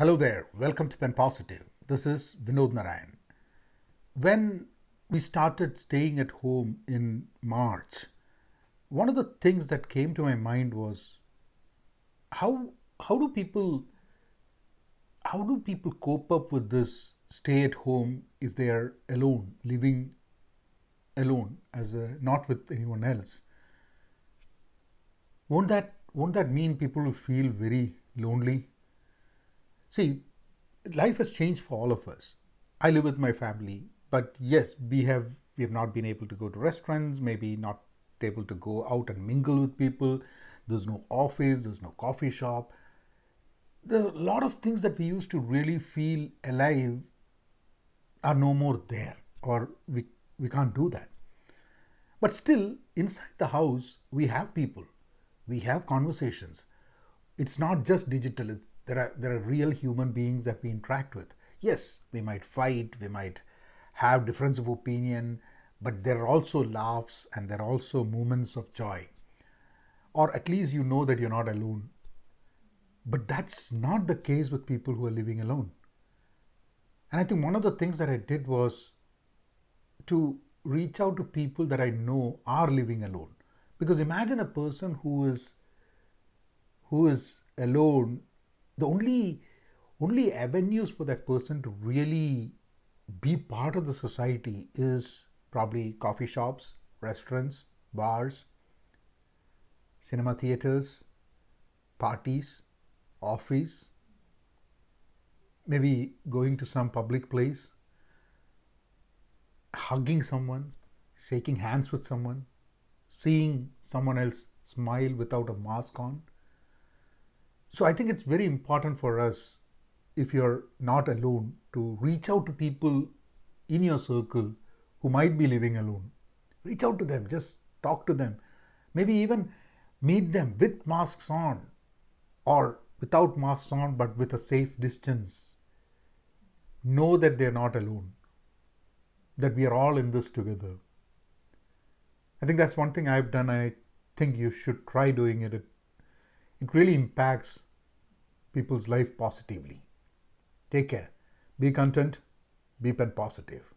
Hello there, welcome to Pen Positive. This is Vinod Narayan. When we started staying at home in March, one of the things that came to my mind was how how do people how do people cope up with this stay at home if they are alone, living alone as a, not with anyone else? Won't that won't that mean people will feel very lonely See, life has changed for all of us. I live with my family, but yes, we have we have not been able to go to restaurants, maybe not able to go out and mingle with people. There's no office, there's no coffee shop. There's a lot of things that we used to really feel alive are no more there, or we, we can't do that. But still, inside the house, we have people, we have conversations. It's not just digital, it's there are, there are real human beings that we interact with. Yes, we might fight, we might have difference of opinion, but there are also laughs and there are also moments of joy. Or at least you know that you're not alone. But that's not the case with people who are living alone. And I think one of the things that I did was to reach out to people that I know are living alone. Because imagine a person who is who is alone the only only avenues for that person to really be part of the society is probably coffee shops, restaurants, bars, cinema theaters, parties, office, maybe going to some public place, hugging someone, shaking hands with someone, seeing someone else smile without a mask on, so I think it's very important for us, if you're not alone, to reach out to people in your circle who might be living alone. Reach out to them, just talk to them. Maybe even meet them with masks on or without masks on but with a safe distance. Know that they're not alone, that we are all in this together. I think that's one thing I've done. I think you should try doing it. It it really impacts people's life positively. Take care. Be content. Be positive.